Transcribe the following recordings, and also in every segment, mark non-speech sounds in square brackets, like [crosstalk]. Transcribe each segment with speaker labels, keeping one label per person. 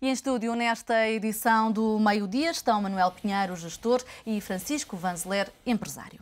Speaker 1: E em estúdio, nesta edição do meio-dia, estão Manuel Pinheiro, gestor, e Francisco Vanzeler, empresário.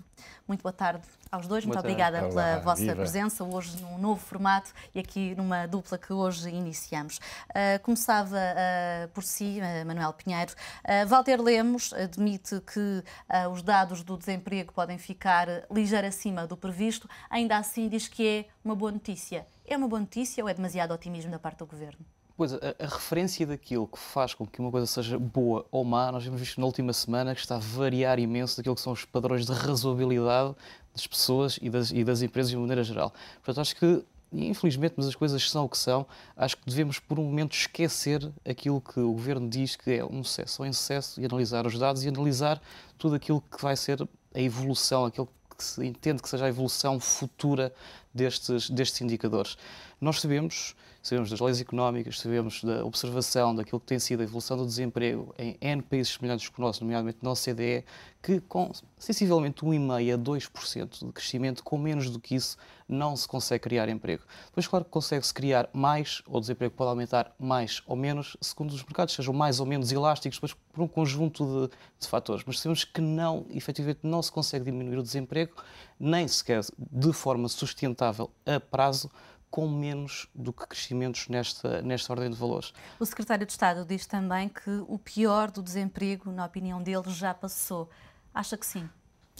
Speaker 1: Muito boa tarde aos dois, boa muito tarde. obrigada Olá, pela vossa viva. presença hoje num novo formato e aqui numa dupla que hoje iniciamos. Uh, começava uh, por si, uh, Manuel Pinheiro. Uh, Walter Lemos admite que os dados do desemprego podem ficar ligeiro acima do previsto, ainda assim diz que é uma boa notícia. É uma boa notícia ou é demasiado otimismo da parte do governo?
Speaker 2: Pois, a, a, referência daquilo que faz com que uma coisa seja boa ou má, nós vimos visto na última semana que está a variar imenso daquilo que são os padrões de razoabilidade das pessoas e das, e das empresas de maneira geral. Portanto, acho que infelizmente, mas as coisas são o que são, acho que devemos por um momento esquecer aquilo que o governo diz que é um sucesso ou um insucesso e analisar os dados e analisar tudo aquilo que vai ser a evolução, aquilo que se entende que seja a evolução futura destes, destes indicadores. Nós sabemos, sabemos das leis económicas, sabemos da observação daquilo que tem sido a evolução do desemprego em N países semelhantes que nós, nosso, nomeadamente na OCDE, que com sensivelmente 1,5% a 2% de crescimento, com menos do que isso, não se consegue criar emprego. Pois, claro que consegue-se criar mais, ou o desemprego pode aumentar mais ou menos, segundo os mercados sejam mais ou menos elásticos, pois por um conjunto de, de fatores. Mas sabemos que não, efetivamente, não se consegue diminuir o desemprego, nem sequer de forma sustentável sustentável a prazo com menos do que crescimentos nesta, nesta ordem de valores. O
Speaker 1: secretário de Estado diz também que o pior do desemprego, na opinião dele, já passou. Acha que sim?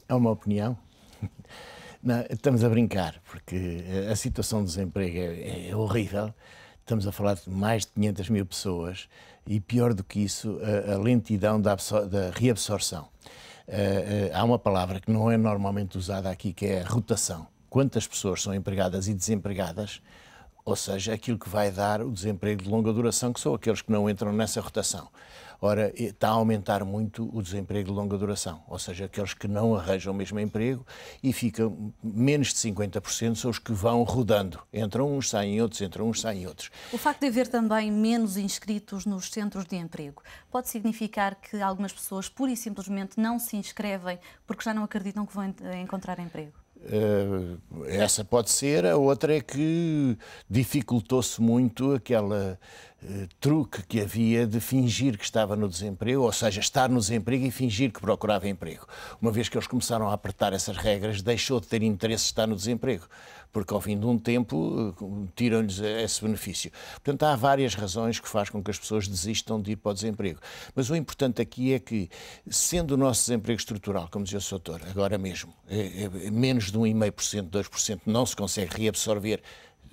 Speaker 3: É uma opinião. Não, estamos a brincar, porque a situação do de desemprego é, é, horrível. Estamos a falar de mais de 500 mil pessoas e, pior do que isso, a, a lentidão da, da reabsorção. Uh, uh, há uma palavra que não é normalmente usada aqui, que é rotação quantas pessoas são empregadas e desempregadas, ou seja, aquilo que vai dar o desemprego de longa duração, que são aqueles que não entram nessa rotação. Ora, está a aumentar muito o desemprego de longa duração, ou seja, aqueles que não arranjam o mesmo emprego e ficam menos de 50% são os que vão rodando. Entram uns, saem outros, entram uns, saem outros.
Speaker 1: O facto de haver também menos inscritos nos centros de emprego pode significar que algumas pessoas pura e simplesmente não se inscrevem porque já não acreditam que vão encontrar emprego?
Speaker 3: Eh, essa pode ser, a outra é que dificultou-se muito aquela eh, truque que havia de fingir que estava no desemprego, ou seja, estar no desemprego e fingir que procurava emprego. Uma vez que eles começaram a apertar essas regras, deixou de ter interesse de estar no desemprego, porque ao fim de um tempo eh, tiram-lhes esse benefício. Portanto, há várias razões que faz com que as pessoas desistam de ir para o desemprego. Mas o importante aqui é que, sendo o nosso desemprego estrutural, como dizia o Sr. agora mesmo, é, é menos de 1,5%, 2%, não se consegue reabsorver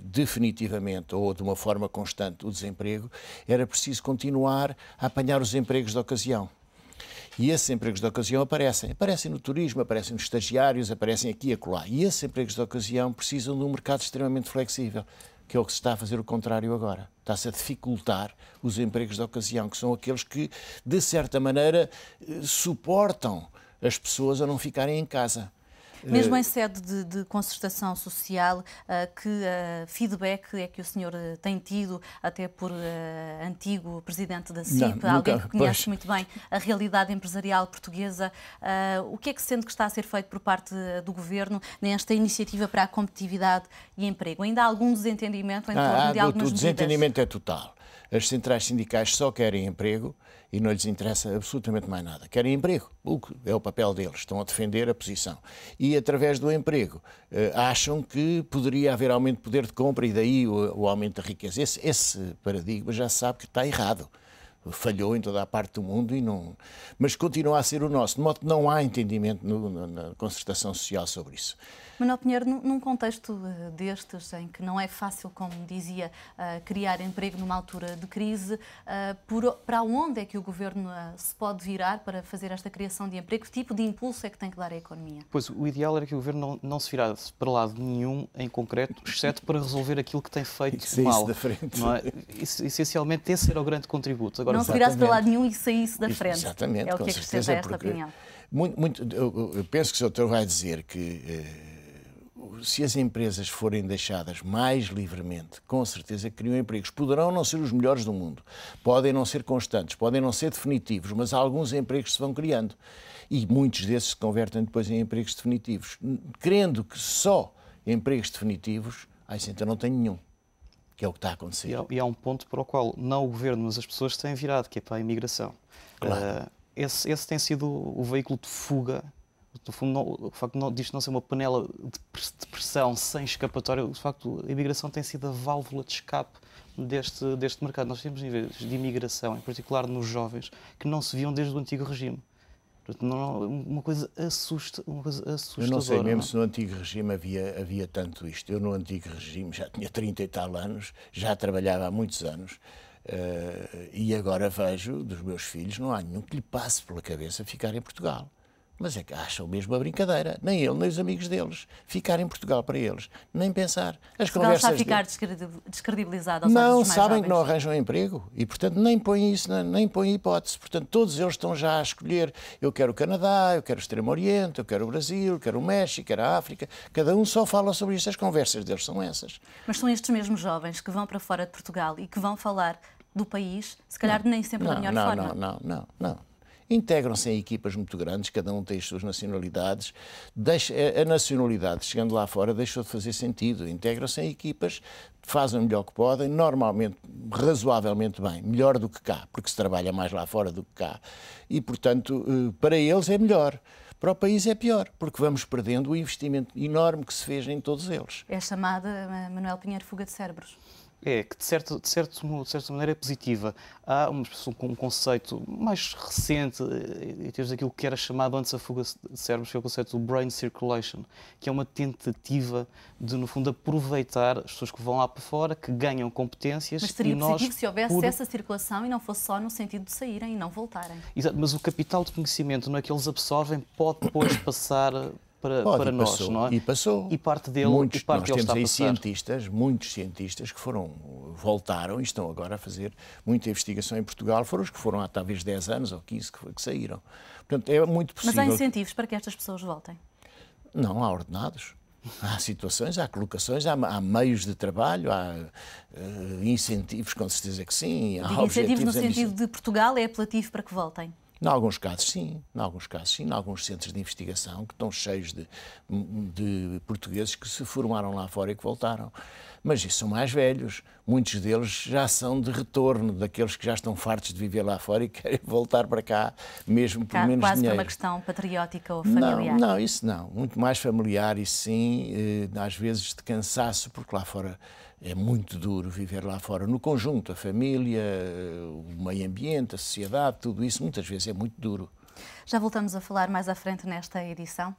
Speaker 3: definitivamente ou de uma forma constante o desemprego, era preciso continuar a apanhar os empregos de ocasião. E esses empregos de ocasião aparecem. Aparecem no turismo, aparecem nos estagiários, aparecem aqui e acolá. E esses empregos de ocasião precisam de um mercado extremamente flexível, que é o que se está a fazer o contrário agora. Está-se a dificultar os empregos de ocasião, que são aqueles que, de certa maneira, eh, suportam as pessoas a não ficarem em casa. Mesmo eh, em
Speaker 1: sede de, de concertação social, eh, que eh, feedback é que o senhor tem tido, até por antigo presidente da CIP, não, alguém que conhece pois. muito bem a realidade empresarial portuguesa, o que é que sente que está a ser feito por parte do governo nesta iniciativa para a competitividade e emprego? Ainda há algum desentendimento em torno ah, de algumas medidas? O desentendimento
Speaker 3: medidas? é total. As centrais sindicais só querem emprego e não lhes interessa absolutamente mais nada. Querem emprego, o que é o papel deles, estão a defender a posição. E através do emprego eh, acham que poderia haver aumento de poder de compra e daí o, aumento da riqueza. Esse, esse paradigma já sabe que está errado falhou em toda a parte do mundo e não. Mas continua a ser o nosso, de modo que não há entendimento no, na concertação social sobre isso.
Speaker 1: Manuel Pinheiro, num contexto eh, destes, em que não é fácil, como dizia, eh, criar emprego numa altura de crise, eh, para onde é que o governo se pode virar para fazer esta criação de emprego? Que tipo de impulso é que tem que dar à economia?
Speaker 2: Pois, o ideal era que o governo não, não se virasse para lado nenhum, em concreto, exceto para resolver aquilo que tem feito e mal. da frente. Não é? Essencialmente, esse era o grande
Speaker 3: contributo. Agora, não se virasse para lado
Speaker 1: nenhum e saísse da frente. Exatamente, é o que com é certeza, esta opinião.
Speaker 3: Muito, muito, eu, eu penso que o senhor vai dizer que. Eh, se as empresas forem deixadas mais livremente, com certeza criam empregos. Poderão não ser os melhores do mundo, podem não ser constantes, podem não ser definitivos, mas alguns empregos se vão criando. E muitos desses se convertem depois em empregos definitivos. Crendo que só empregos definitivos, aí sim, então não tem nenhum que é o que está a acontecer. E há,
Speaker 2: e há, um ponto para o qual não o governo, mas as pessoas têm virado, que é para a imigração. Claro. Uh, esse, esse tem sido o veículo de fuga no fundo, não, o facto de disto não ser uma panela de pressão sem escapatória, de facto, a imigração tem sido a válvula de escape deste, deste mercado. Nós temos níveis de imigração, em particular nos jovens, que não se viam desde o antigo regime. Não, uma coisa assusta, uma coisa assustadora. Eu não sei mesmo não. É? se
Speaker 3: no antigo regime havia havia tanto isto. Eu no antigo regime já tinha 30 e tal anos, já trabalhava há muitos anos. Uh, e agora vejo dos meus filhos, não há nenhum que lhe passe pela cabeça ficar em Portugal. Mas é que acham mesmo a brincadeira. Nem ele, nem os amigos deles. Ficar em Portugal para eles. Nem pensar. As conversas está a
Speaker 1: ficar dele... descredibilizado aos Não, sabem jovens. que não
Speaker 3: arranjam emprego. E, portanto, nem põem isso, nem põem hipótese. Portanto, todos eles estão já a escolher. Eu quero o Canadá, eu quero o Extremo Oriente, eu quero o Brasil, eu quero o México, eu quero a África. Cada um só fala sobre isso. As conversas deles são essas.
Speaker 1: Mas são estes mesmos jovens que vão para fora de Portugal e que vão falar do país, se calhar não, nem sempre não, da melhor não, forma. Não,
Speaker 3: não, não, não integram-se em equipas muito grandes, cada um tem as suas nacionalidades. Deixa, a nacionalidade, chegando lá fora, deixou de fazer sentido. Integram-se em equipas, fazem o melhor que podem, normalmente, razoavelmente bem, melhor do que cá, porque se trabalha mais lá fora do que cá. E, portanto, eh, para eles é melhor. Para o país é pior, porque vamos perdendo o investimento enorme que se fez em todos eles.
Speaker 1: É chamada, eh, Manuel Pinheiro, fuga de cérebros
Speaker 3: é que, de, certo, de, certo, de certa maneira, é positiva.
Speaker 2: Há um, um conceito mais recente, em eh, termos daquilo que era chamado antes a fuga de cérebros, que é o conceito do brain circulation, que é uma tentativa de, no fundo, aproveitar as pessoas que vão lá para fora, que ganham competências. Mas seria e nós, positivo se houvesse por... essa
Speaker 1: circulação e não fosse só no sentido de saírem e não voltarem.
Speaker 2: Exato, mas o capital de conhecimento não é que eles absorvem, pode depois passar eh, para, Pode, para nós, passou, não é? E passou. E parte dele, muitos, e parte nós dele temos aí
Speaker 3: cientistas, muitos cientistas que foram, voltaram e estão agora a fazer muita investigação em Portugal, foram os que foram há talvez 10 anos ou 15 que, que saíram. Portanto, é muito possível... Mas há incentivos
Speaker 1: para que estas pessoas voltem?
Speaker 3: Não, há ordenados. Há situações, há colocações, há, há meios de trabalho, há uh, incentivos, com certeza que sim. Há incentivos no sentido
Speaker 1: de Portugal é apelativo para que voltem?
Speaker 3: Em alguns casos, sim. Em alguns casos, sim. Em alguns centros de investigação que estão cheios de, de portugueses que se formaram lá fora e que voltaram. Mas isso são mais velhos. Muitos deles já são de retorno, daqueles que já estão fartos de viver lá fora e [laughs] querem voltar para cá, mesmo por cá, menos quase é dinheiro. Quase por uma
Speaker 1: questão patriótica ou familiar. Não, não,
Speaker 3: isso não. Muito mais familiar e sim, eh, às vezes de cansaço, porque lá fora é muito duro viver lá fora. No conjunto, a família, eh, o meio ambiente, a sociedade, tudo isso, muitas vezes é ser muito duro.
Speaker 1: Já voltamos a falar mais à frente nesta edição.